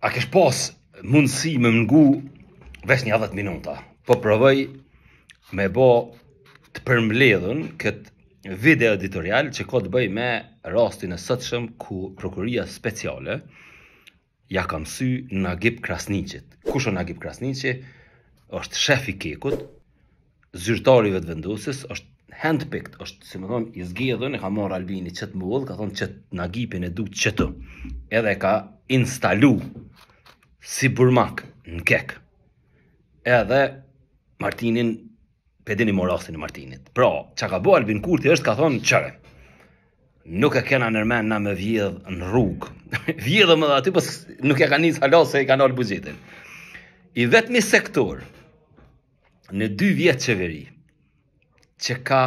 A kesh pas mundësi me mëngu vesh një 10 minuta? Po provoj me bo të përmbledhën këtë video editorial që ka të bëj me rastin e sëtëshëm ku prokuria speciale ja kam sy në Agip Krasnicit. Kusho Nagip në Agip Krasnicit? është shefi kekut, zyrtarive të vendusis, është handpicked, është si më thonë izgjedhën e ka marrë Albini qëtë mbëllë, ka thonë që Nagipin e du qëtu, edhe ka instalu si burmak në kek. Edhe Martinin, pedin i morosin i Martinit. Pra, që ka bo Albin Kurti është ka thonë qëre. Nuk e kena nërmen na me vjedh në rrug. Vjedhë më dhe aty, pës nuk e ka njës halos se i ka nëllë buzitin. I vetëmi sektor, në dy vjetë qeveri, që ka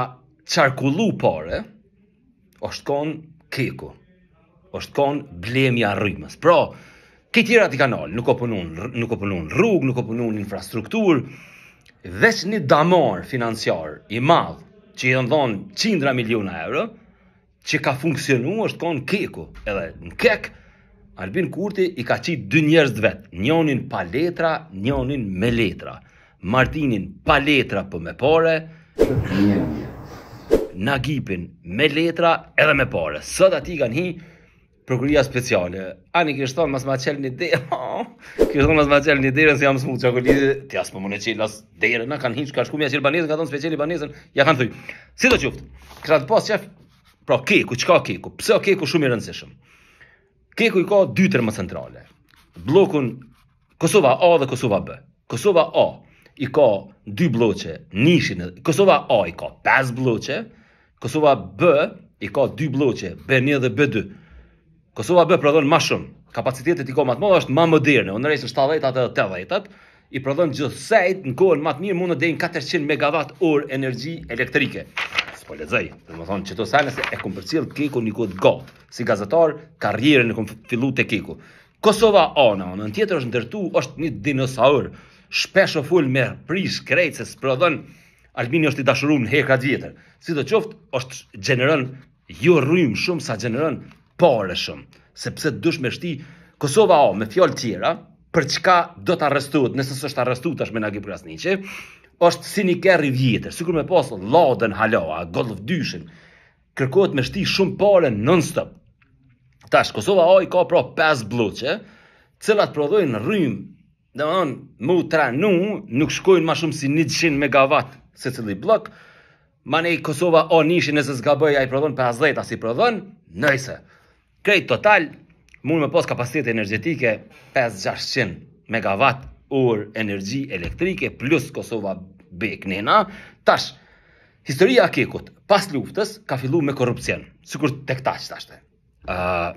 qarkullu pare, është konë keku, është konë blemja rrimës. Pra, Këtë tjera t'i kanal, nuk o punun, nuk o punun rrug, nuk o punun infrastruktur, veç një damar financiar i madh, që i ndonë cindra miliona euro, që ka funksionu është konë keku, edhe në kek, Albin Kurti i ka qitë dy njerëz vetë, njonin pa letra, njonin me letra. Martinin pa letra për po me pare, Nagipin me letra edhe me pare. Sot ati kanë hi, prokuria speciale. Ani kështë thonë, mas ma qelë një derë, kështë thonë, mas ma qelë një derën, si jam smu, që akullitë, ti asë për më në qelë, asë derën, na kanë hinqë, ka shku mja qelë banesën, ka thonë speciali banesën, ja kanë thuj. Si do qëftë? Kështë atë pas, qef, pra keku, qka keku, pëse o keku shumë i rëndësishëm? Keku i ka dy tërë më centrale. Blokun Kosova A dhe Kosova B. Kosova A i ka dy bloqe, nishin, Kosova A i ka 5 bloqe, Kosova B i ka dy bloqe, B1 dhe B2, Kosova bë prodhon më shumë. Kapaciteti i komat më është më moderne. Unë në 70 atë 80-at i prodhon gjithsej në kohën më të mirë mund të dejnë 400 megawatt or energji elektrike. Po lexoj. Do të thonë çeto sanë se e kum përcjell Keku një kod go. Si gazetar, karrierën e fillu te Keku. Kosova ona, në tjetër është ndërtu, është një dinosaur. Shpesh o me prish krejt se sprodhon Albini është i dashuruar në herë tjetër. Sidoqoftë, është gjeneron jo rrym shumë sa gjeneron shumë, sepse dush me shti Kosova o, me fjallë tjera, për çka do të arrestuat, nësës është arrestuat është me Nagi Krasniqi është si një kerri vjetër, kur me posë ladën haloa, golf dyshin, kërkohet me shti shumë pare non stop. Tash, Kosova i ka pra 5 bloqe, cilat prodhojnë rrymë, dhe më në mu nu, nuk shkojnë ma shumë si 100 MW se cili blok, ma ne Kosova o nishin e se zgaboj, a i prodhon 50, as i prodhon, Nëjse. Krejt total, mund me pos kapasitet energetike 5-600 MW ur energji elektrike plus Kosova Beknena, Tash, historija a kekut, pas luftës, ka fillu me korupcion. Sukur tek këta që tashte. Uh,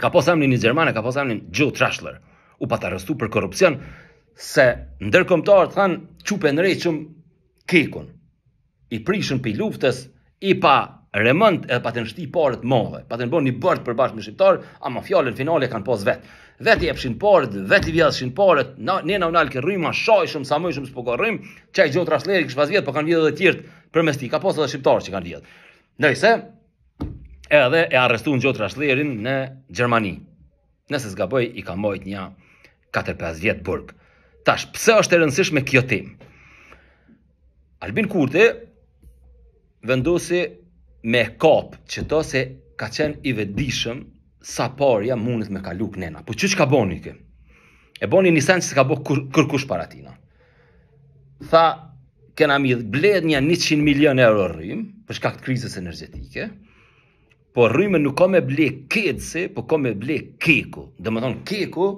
ka pos amnin një Gjermane, ka pos amnin Joe Trashler, u pa të rëstu për korupcion, se ndërkomtar të kanë qupe në reqëm kekun. I prishën për luftës, i pa remont edhe patën shtyp parë të mëdha, patën bën një bord përbashkë me shqiptar, ama fjalën finale kanë pas vet. Vet i jepshin parë, vet i vjasshin parë, ne na unal ke rrymë shaj shumë sa më shumë s'po korrim, çaj gjotra sleri që pas vjet, po kanë vjedhur edhe të tjerë përmes tij, ka pas edhe shqiptar që kanë vjedhur. Nëse edhe e arrestuan gjotra slerin në Gjermani. Nëse zgaboj i ka mbajt një 4-5 vjet burg. Tash pse është e rëndësishme kjo tim? Albin Kurti vendosi me kap që to se ka qenë i vedishëm sa parja mundet me kaluk nena. Po që që ka boni kë? E boni një sen që se ka bo kër, kërkush para tina. Tha, kena mi bled një 100 milion euro rrim, për shkak të krizës energetike, po rrimën nuk ka me ble kecë, po ka me ble keku. Dhe më thonë, keku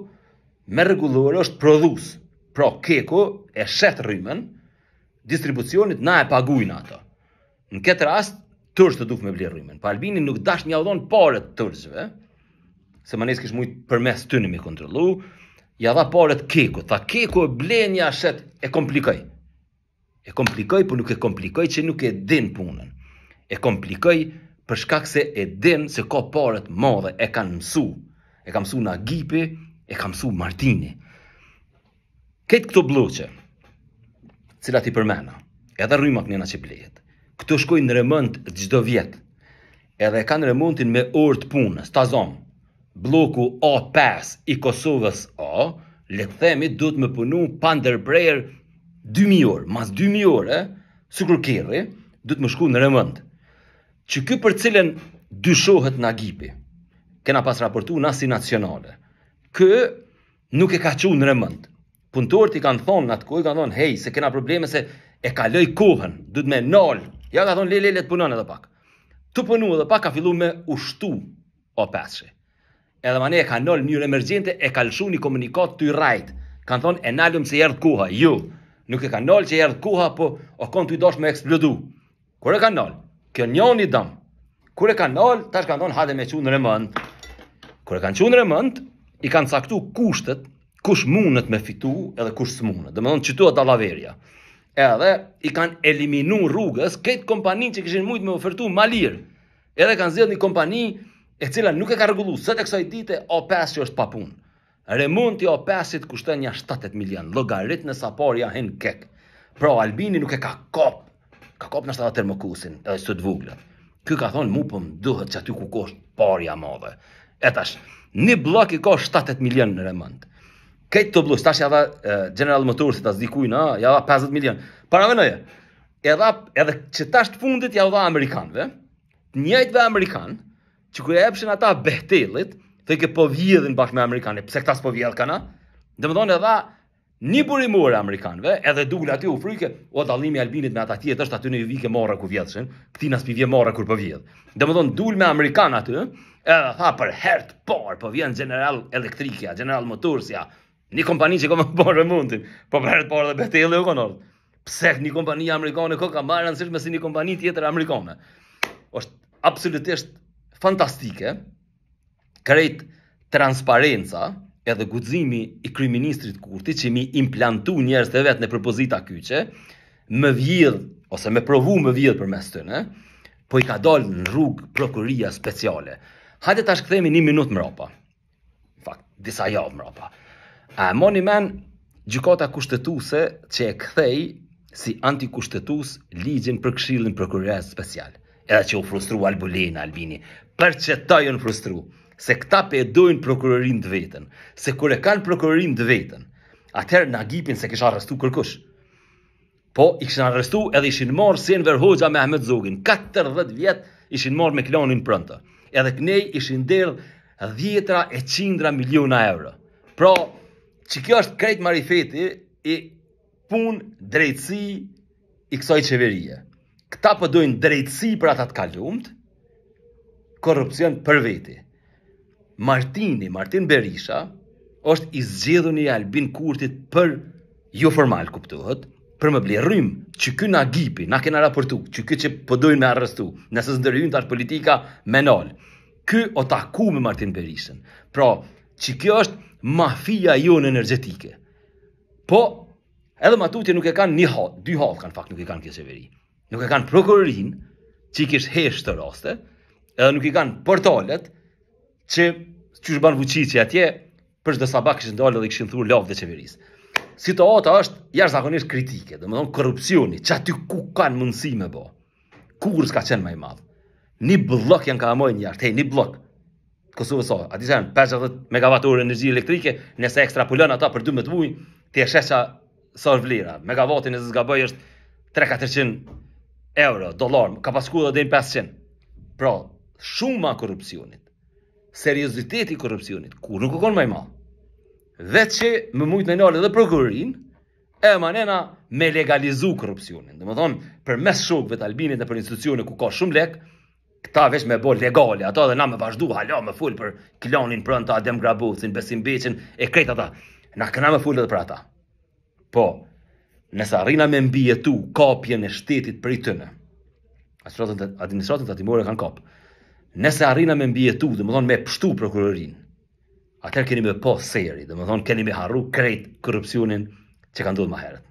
me regullore është prodhus. Pra, keku e shetë rrimën, distribucionit na e pagujnë ato. Në këtë rast, tërzë të duf me vlerë Pa Albini nuk dash një adhon pare të tërzëve, se më nësë kishë mujtë për mes të në mi kontrolu, ja dha pare të keku. Tha keku e blenë një ashet e komplikoj. E komplikoj, për po nuk e komplikoj që nuk e din punën. E komplikoj për shkak se e din se ka pare të madhe, e kanë mësu. E kanë mësu Nagipi, e ka mësu Martini. Këtë këto bluqe, cilat i përmena, edhe rrimak njëna që blehet, këto shkojnë në remënd gjdo vjetë, edhe kanë remëndin me orë të punës, ta zonë, bloku O5 i Kosovës O, le të themi, du të më punu pa ndërbrejër 2.000 orë, mas 2.000 orë, eh, së kërkeri, du të më shku në remënd. Që ky për cilën dyshohet në agipi, kena pas raportu në asi nacionale, kë nuk e ka që në remënd. Punëtorët i kanë thonë në atë kohë, i kanë thonë, hej, se kena probleme se e kaloj kohën, du të me nalë Ja ka thon le le le të punon edhe pak. Tu punu edhe pak ka fillu me ushtu o peshi. Edhe ne e ka nol një emergjente e ka një komunikat ty rajt. Kan thon e nalum se erdh koha. Ju jo, nuk e ka nol që erdh koha po o kon i dosh me eksplodu. Kur e ka nol? Kjo i dam. Kur e ka nol tash kan thon hadhe me në mend. Kur e kan në mend i kan caktu kushtet kush mundet me fitu edhe kush smunet. Domthon çtu ata edhe i kanë eliminu rrugës këtë kompani që këshin mujtë me ofertu ma lirë. Edhe kanë zhjetë një kompani e cila nuk e ka regullu, së të kësaj dite O5 që është papunë. Remont i O5-it kushtën një 7 milion, logarit në sapor ja hen kek. Pra, Albini nuk e ka kop, ka kop në shtada termokusin, edhe së të vuglët. Ky ka thonë mu pëm po duhet që aty ku kosht parja madhe. E tash, një blok i ka 7 milion në remont këtë të blush, tash ja dha General Motors, tash dikuj në, ja dha 50 milion. Para më Edha edhe që tash të fundit ja dha amerikanëve. njëjtve dhe amerikan, që kërë e epshin ata Behtelit, thë ke po vjedhin bashkë me amerikanë, pse këta s'po vjedh kana? Domethënë edha një buri morë amerikanëve, edhe dukun aty u fryke, o dallimi Albinit me ata tjetër, është aty në Vikë mora ku vjedhshin, këti na s'pi vje morra kur po vjedh. Domethënë dul me amerikan aty, edhe tha për herë të parë po vjen General Electric, General Motors, Një kompani që komë bon remontin, po vërtet pra, parë edhe Betelli u konon. Pse një kompani amerikane ko ka marrë anësi me si një kompani tjetër amerikane. Është absolutisht fantastike. Krejt transparenca edhe guximi i kryeministrit Kurti që mi implantu njerëz të vet në propozita kyçe, më vjedh ose më provu më vjedh përmes të në, po i ka dalë në rrug prokuria speciale. Hajde tash kthehemi 1 minutë më rapa. fakt, disa javë më rapa. A moni men gjykata kushtetuese që e kthej si antikushtetus ligjin për Këshillin Prokurues Special. Edhe që u frustru Albulena Albini, për që ta jënë frustru, se këta pe e dojnë prokurorin të vetën, se kur e kanë prokurorin të vetën, atëherë në agipin se kisha arrestu kërkush. Po, i kisha arrestu edhe ishin marrë Senver Hoxha me Ahmed Zogin, 40 vjetë ishin marrë me klanin prëntë, edhe kënej ishin derë djetra e qindra miliona euro. Pra, që kjo është krejt marifeti i pun drejtësi i kësoj qeverie. Këta përdojnë po drejtësi për atat të kalumët, korupcion për veti. Martini, Martin Berisha, është i zgjedhën i Albin Kurtit për jo formal kuptohet, për më bli rrym që ky na gipi, na kena raportu, që ky që përdojnë po me arrestu, nësës zëndërhyn të ashtë politika menol. Ky o taku me Martin Berishën. Pra, që kjo është mafia ju në energetike. Po, edhe ma tuti nuk e kanë një halë, dy halë kanë fakt nuk e kanë kje severi. Nuk e kanë prokurorin, që i kishë heshtë të raste, edhe nuk e kanë portalet, që që shë banë vëqitë që atje, për shë dhe sabak kishë ndalë dhe kishë në thurë lavë dhe qeverisë. Situata është jashtë zakonisht kritike, dhe më thonë korupcioni, që aty ku kanë mundësi me bo, kur s'ka qenë maj madhë. Një blok janë ka amoj një jashtë, hej, një blok, Kosova sa. A di 50 megawatt energji elektrike, nëse ekstrapolon ata për 12 vuj, ti e shesha sa është vlera. Megawatti nëse zgaboj është 3-400 euro, dolar, ka pasku edhe dhe në 500. Pra, shumë ma korupcionit, seriositeti korupcionit, kur nuk u konë maj dhe që më mujtë në nëllë dhe prokurin, e manena me legalizu korupcionin. Dhe më thonë, për mes shokve të albinit dhe për institucionit ku ka shumë lekë, këta vesh me bo legale, ato dhe na me vazhdu halo me full për klonin prën të Adem Grabucin, Besim Bicin, e krejt ata, na këna me full edhe për ata. Po, nësa rina me mbijetu kapjen e shtetit për i tëne, administratën të atimore kanë kapë, nëse arrina me mbijetu dhe më thonë me pështu prokurorin, atër keni me po seri, dhe më thonë keni me harru krejt korupcionin që kanë dhëtë maherët.